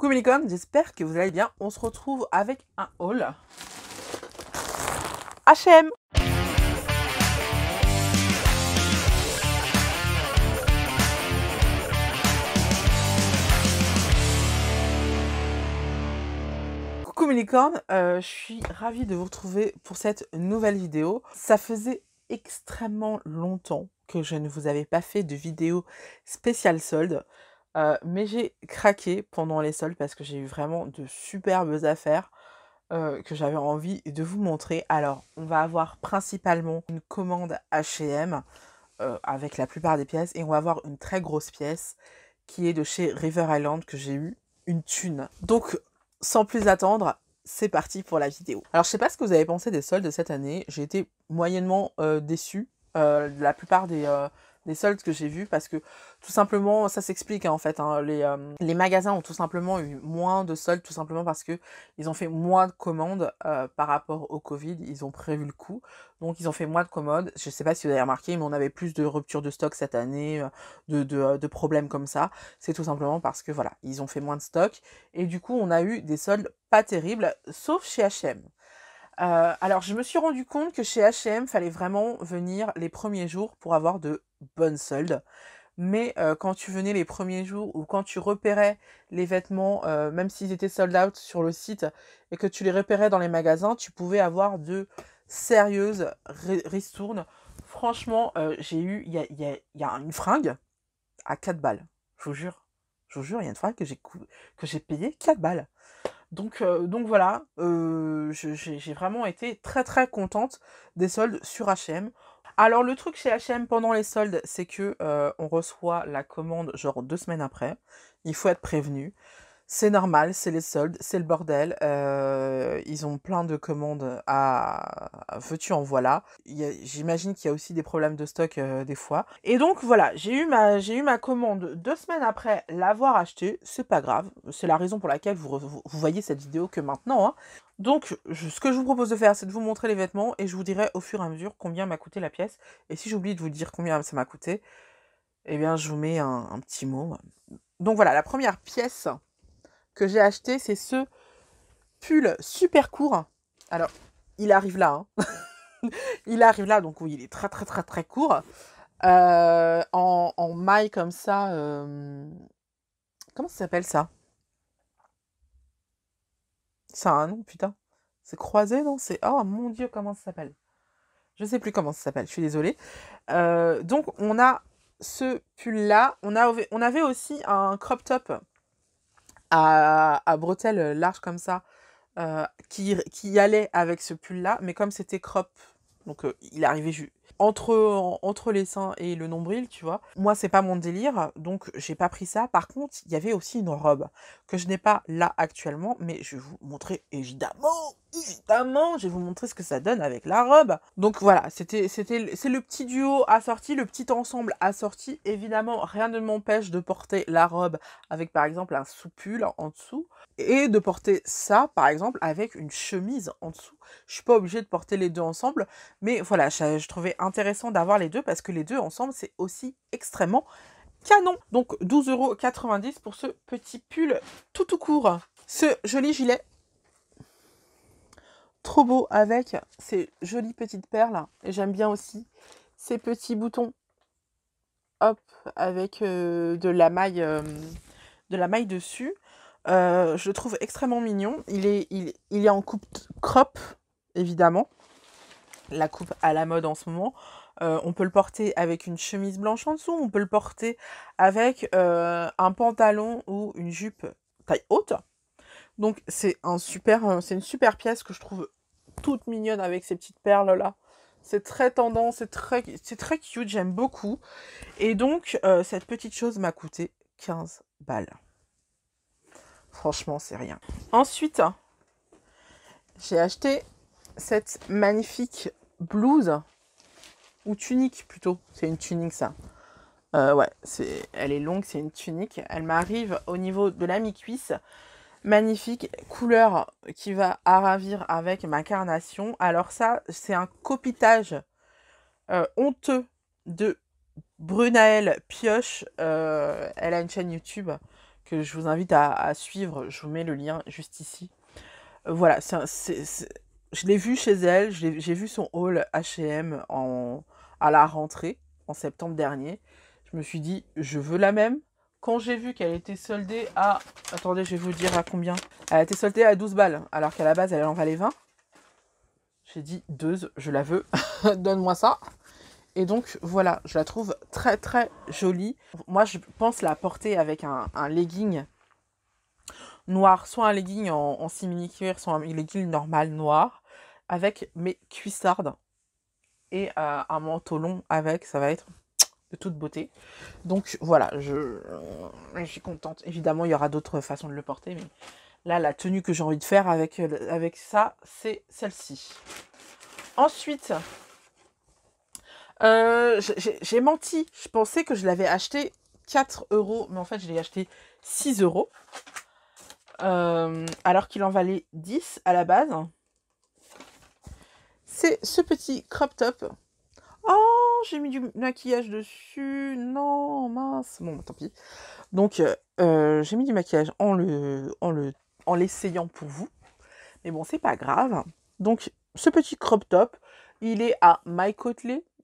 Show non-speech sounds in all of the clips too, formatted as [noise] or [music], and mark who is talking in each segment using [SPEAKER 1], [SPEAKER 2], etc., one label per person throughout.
[SPEAKER 1] Coucou Mélicom, j'espère que vous allez bien. On se retrouve avec un haul HM. Coucou Milicorne, euh, je suis ravie de vous retrouver pour cette nouvelle vidéo. Ça faisait extrêmement longtemps que je ne vous avais pas fait de vidéo spéciale solde mais j'ai craqué pendant les soldes parce que j'ai eu vraiment de superbes affaires que j'avais envie de vous montrer. Alors, on va avoir principalement une commande HM avec la plupart des pièces et on va avoir une très grosse pièce qui est de chez River Island que j'ai eu une thune. Donc, sans plus attendre, c'est parti pour la vidéo. Alors, je sais pas ce que vous avez pensé des soldes de cette année. J'ai été moyennement déçue. la plupart des les soldes que j'ai vus parce que tout simplement ça s'explique hein, en fait hein, euh, les, magasins ont tout simplement eu moins de soldes tout simplement parce que ils ont fait moins de commandes euh, par rapport au Covid ils ont prévu le coup donc ils ont fait moins de commandes je sais pas si vous avez remarqué mais on avait plus de ruptures de stock cette année euh, de, de, de problèmes comme ça c'est tout simplement parce que voilà ils ont fait moins de stock et du coup on a eu des soldes pas terribles sauf chez H&M euh, alors, je me suis rendu compte que chez H&M, fallait vraiment venir les premiers jours pour avoir de bonnes soldes. Mais euh, quand tu venais les premiers jours ou quand tu repérais les vêtements, euh, même s'ils étaient sold out sur le site et que tu les repérais dans les magasins, tu pouvais avoir de sérieuses ristournes. Franchement, j'ai eu, il y a, y a, une fringue à 4 balles, je vous jure. Je vous jure, il y a une fringue que j'ai payée 4 balles. Donc, euh, donc voilà, euh, j'ai vraiment été très très contente des soldes sur HM. Alors le truc chez HM pendant les soldes, c'est que euh, on reçoit la commande genre deux semaines après. Il faut être prévenu. C'est normal, c'est les soldes, c'est le bordel. Euh, ils ont plein de commandes à, veux tu en voilà. J'imagine qu'il y a aussi des problèmes de stock euh, des fois. Et donc voilà, j'ai eu, ma, eu ma commande deux semaines après l'avoir achetée. C'est pas grave, c'est la raison pour laquelle vous, vous, voyez cette vidéo que maintenant. Hein. Donc, ce que je vous propose de faire, c'est de vous montrer les vêtements et je vous dirai au fur et à mesure combien m'a coûté la pièce. Et si j'oublie de vous dire combien ça m'a coûté, eh bien, je vous mets un, petit mot. Donc voilà, la première pièce j'ai acheté, c'est ce pull super court. Alors, il arrive là. Hein. [laughs] il arrive là, donc oui, il est très très très très court. Euh, en, maille comme ça. Euh, comment ça s'appelle ça Ça a un nom, putain. C'est croisé, non C'est. Oh mon dieu, comment ça s'appelle Je sais plus comment ça s'appelle, je suis désolée. Euh, donc on a ce pull là. On, a, on avait aussi un crop top à, bretelles euh, larges comme ça, euh, qui, qui allait avec ce pull-là, mais comme c'était crop, donc euh, il arrivait juste entre, entre les seins et le nombril, tu vois. Moi, c'est pas mon délire, donc j'ai pas pris ça. Par contre, il y avait aussi une robe que je n'ai pas là actuellement, mais je vais vous montrer évidemment évidemment, je vais vous montrer ce que ça donne avec la robe. Donc voilà, c'était c'était c'est le petit duo assorti, le petit ensemble assorti. Évidemment, rien ne m'empêche de porter la robe avec par exemple un sous sous-pull en dessous et de porter ça par exemple avec une chemise en dessous. Je suis pas obligée de porter les deux ensemble, mais voilà, je, trouvais intéressant d'avoir les deux parce que les deux ensemble, c'est aussi extrêmement canon. Donc 12,90€ pour ce petit pull tout tout court. Ce joli gilet trop beau avec ces jolies petites perles. Et j'aime bien aussi ces petits boutons. Hop, avec euh, de la maille euh, de la maille dessus. Euh, je le trouve extrêmement mignon. Il est, il, il est en coupe crop, évidemment. La coupe à la mode en ce moment. on peut le porter avec une chemise blanche en dessous. On peut le porter avec un pantalon ou une jupe taille haute. Donc c'est un super, euh, c'est une super pièce que je trouve toute mignonne avec ces petites perles là. C'est très tendance, c'est très, c'est très cute, j'aime beaucoup. Et donc euh, cette petite chose m'a coûté 15 balles. Franchement, c'est rien. Ensuite, j'ai acheté cette magnifique blouse ou tunique plutôt. C'est une tunique ça. Euh, ouais, elle est longue, c'est une tunique. Elle m'arrive au niveau de la mi-cuisse magnifique, couleur qui va à ravir avec ma carnation. Alors ça, c'est un copitage euh, honteux de Brunaël Pioche. Euh, elle a une chaîne YouTube que je vous invite à, suivre. Je vous mets le lien juste ici. Euh, voilà, je l'ai vu chez elle, j'ai, vu son haul H&M à la rentrée en septembre dernier. Je me suis dit, je veux la même. Quand j'ai vu qu'elle était soldée à. Attendez, je vais vous dire à combien. Elle était soldée à 12 balles, alors qu'à la base, elle en valait 20. J'ai dit 2, je la veux. [laughs] Donne-moi ça. Et donc voilà, je la trouve très très jolie. Moi je pense la porter avec un, legging noir, soit un legging en, en mini cuir, soit un legging normal noir, avec mes cuissardes et euh, un manteau long avec, ça va être de toute beauté. Donc voilà, euh, je, suis contente. Évidemment, il y aura d'autres façons de le porter, mais là, la tenue que j'ai envie de faire avec, euh, avec ça, c'est celle-ci. Ensuite, euh, j'ai menti. Je pensais que je l'avais acheté 4 euros, mais en fait, je l'ai acheté 6 euros. Alors qu'il en valait 10 à la base. C'est ce petit crop top j'ai mis du maquillage dessus. Non, mince. Bon, bah, tant pis. Donc, euh, euh, j'ai mis du maquillage en le, en le, en l'essayant pour vous. Mais bon, c'est pas grave. Donc, ce petit crop top, il est à My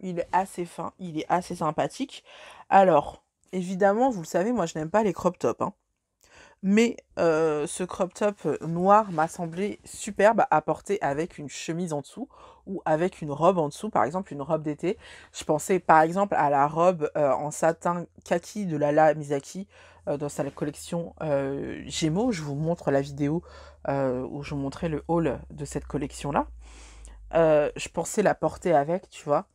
[SPEAKER 1] Il est assez fin, il est assez sympathique. Alors, évidemment, vous le savez, moi, je n'aime pas les crop tops. Hein. Mais euh, ce crop top noir m'a semblé superbe à porter avec une chemise en dessous ou avec une robe en dessous, par exemple une robe d'été. Je pensais par exemple à la robe euh, en satin kaki de Lala Misaki euh, dans sa collection Gémeaux. Je vous montre la vidéo où je vous montrais le haul de cette collection-là. je pensais la porter avec, tu vois.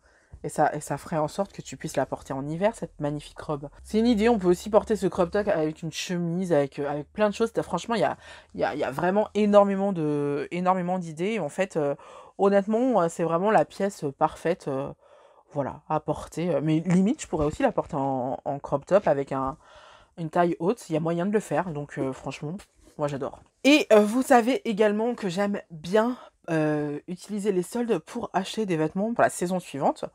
[SPEAKER 1] Et ça, ça ferait en sorte que tu puisses la porter en hiver, cette magnifique robe. C'est une idée, on peut aussi porter ce crop top avec une chemise, avec, euh, avec plein de choses. Franchement, il y a, y, a, y a, vraiment énormément d'idées. en fait, euh, honnêtement, euh, c'est vraiment la pièce parfaite voilà, à porter. Mais limite, je pourrais aussi la porter en, crop top avec un, une taille haute. Il y a moyen de le faire, donc franchement, moi j'adore. Et vous savez également que j'aime bien euh, utiliser les soldes pour acheter des vêtements pour la saison suivante.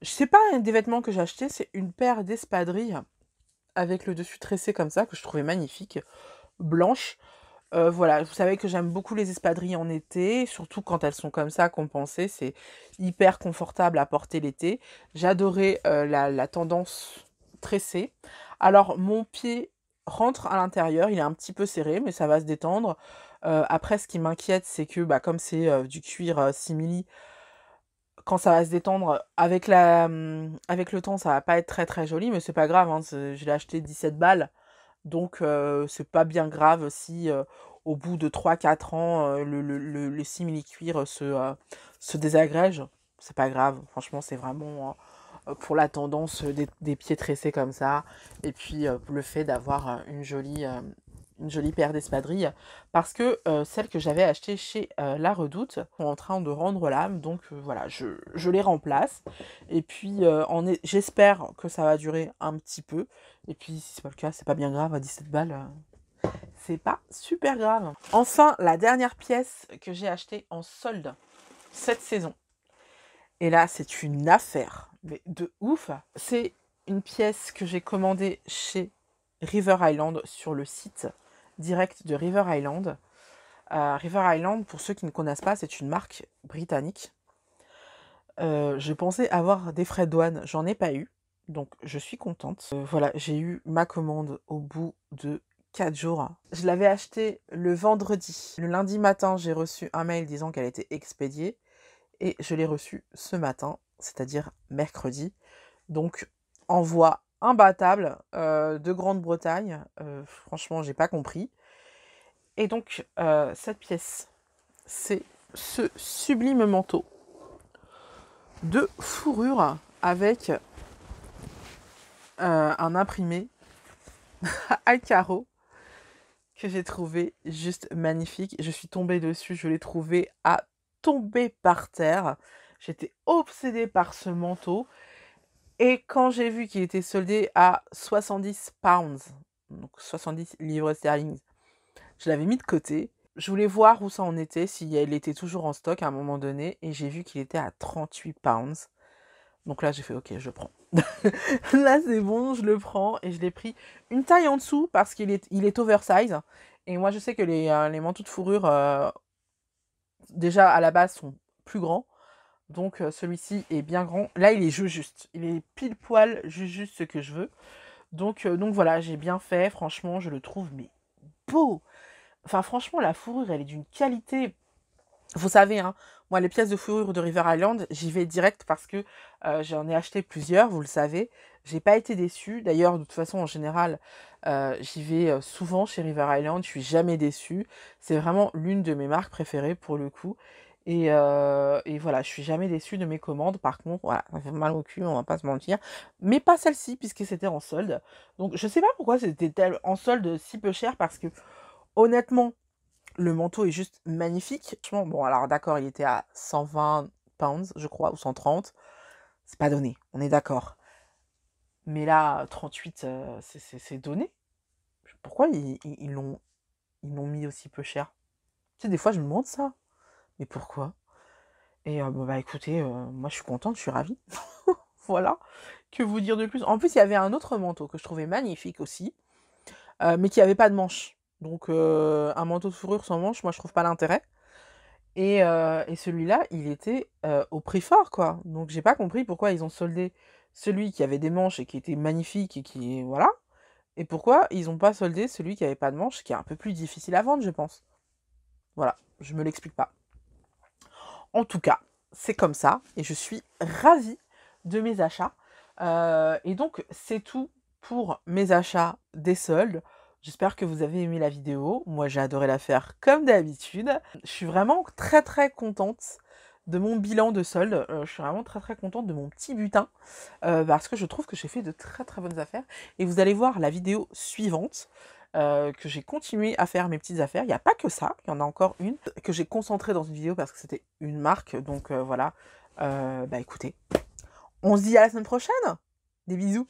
[SPEAKER 1] Je sais pas des vêtements que j'ai acheté, c'est une paire d'espadrilles avec le dessus tressé comme ça que je trouvais magnifique, blanche. Euh, voilà, vous savez que j'aime beaucoup les espadrilles en été, surtout quand elles sont comme ça compensées, c'est hyper confortable à porter l'été. J'adorais euh, la, la, tendance tressée. Alors mon pied rentre à l'intérieur, il est un petit peu serré, mais ça va se détendre. Euh, après, ce qui m'inquiète, c'est que bah, comme c'est du cuir simili, quand ça va se détendre, avec, la, mmh, avec le temps, ça va pas être très très joli, mais c'est pas grave, hein, je l'ai acheté 17 balles, donc c'est pas bien grave si au bout de 3-4 ans, le, simili-cuir se, se désagrège. C'est pas grave, franchement, c'est vraiment pour la tendance des, des, pieds tressés comme ça, et puis le fait d'avoir une jolie, une jolie paire d'espadrilles, parce que euh, celles que j'avais achetées chez euh, La Redoute sont en train de rendre l'âme, donc euh, voilà, je, les remplace. Et puis j'espère que ça va durer un petit peu. Et puis si c'est pas le cas, c'est pas bien grave, à 17 balles, c'est pas super grave. Enfin, la dernière pièce que j'ai achetée en solde cette saison. Et là, c'est une affaire, de ouf. C'est une pièce que j'ai commandée chez River Island sur le site direct de River Island. Euh, River Island, pour ceux qui ne connaissent pas, c'est une marque britannique. Euh, je pensais avoir des frais de douane, j'en ai pas eu, donc je suis contente. Euh, voilà, j'ai eu ma commande au bout de 4 jours. Je l'avais achetée le vendredi. Le lundi matin, j'ai reçu un mail disant qu'elle était expédiée et je l'ai reçue ce matin, c'est-à-dire mercredi. Donc envoi imbattable euh, de Grande-Bretagne. Euh, franchement, j'ai pas compris. Et donc, euh, cette pièce, c'est ce sublime manteau de fourrure avec un imprimé [laughs] à carreaux que j'ai trouvé juste magnifique. Je suis tombée dessus, je l'ai trouvé à tomber par terre. J'étais obsédée par ce manteau. Et quand j'ai vu qu'il était soldé à 70 pounds, donc 70 livres sterling, je l'avais mis de côté. Je voulais voir où ça en était, s'il était toujours en stock à un moment donné, et j'ai vu qu'il était à 38 pounds. Donc là, j'ai fait OK, je prends. [laughs] là, c'est bon, je le prends et je l'ai pris une taille en dessous parce qu'il est, il est oversize. Et moi, je sais que les, euh, manteaux de fourrure, euh, déjà à la base, sont plus grands. Donc euh, celui-ci est bien grand. Là, il est juste. Il est pile poil juste ce que je veux. Donc, euh, donc voilà, j'ai bien fait. Franchement, je le trouve beau. Enfin, franchement, la fourrure, elle est d'une qualité. Vous savez, hein, moi, les pièces de fourrure de River Island, j'y vais direct parce que euh, j'en ai acheté plusieurs, vous le savez. J'ai pas été déçue. D'ailleurs, de toute façon, en général, j'y vais souvent chez River Island. Je suis jamais déçue. C'est vraiment l'une de mes marques préférées pour le coup. Euh, et, voilà, je suis jamais déçue de mes commandes. Par contre, voilà, ça fait mal au cul, on va pas se mentir. Mais pas celle-ci, puisque c'était en solde. Donc je sais pas pourquoi c'était en solde si peu cher, parce que honnêtement, le manteau est juste magnifique. bon, alors d'accord, il était à 120 pounds, je crois, ou 130. C'est pas donné, on est d'accord. Mais là, 38, euh, c'est donné. Pourquoi ils l'ont ils, mis aussi peu cher Tu sais, des fois, je me demande ça mais pourquoi Et euh, bah écoutez, euh, moi je suis contente, je suis ravie. [laughs] voilà, que vous dire de plus En plus, il y avait un autre manteau que je trouvais magnifique aussi, euh, mais qui n'avait pas de manches. Donc un manteau de fourrure sans manches, moi je trouve pas l'intérêt. Et, celui-là, il était au prix fort, quoi. Donc j'ai pas compris pourquoi ils ont soldé celui qui avait des manches et qui était magnifique et qui voilà. Et pourquoi ils n'ont pas soldé celui qui avait pas de manches, qui est un peu plus difficile à vendre, je pense. Voilà, je me l'explique pas. En tout cas, c'est comme ça et je suis ravie de mes achats. Euh, et donc, c'est tout pour mes achats des soldes. J'espère que vous avez aimé la vidéo. Moi, j'ai adoré la faire comme d'habitude. Je suis vraiment très très contente de mon bilan de soldes. Euh, je suis vraiment très très contente de mon petit butin euh, parce que je trouve que j'ai fait de très très bonnes affaires. Et vous allez voir la vidéo suivante. Euh, que j'ai continué à faire mes petites affaires. Il n'y a pas que ça, il y en a encore une que j'ai concentrée dans une vidéo parce que c'était une marque. Donc euh, voilà, euh, bah écoutez, on se dit à la semaine prochaine. Des bisous.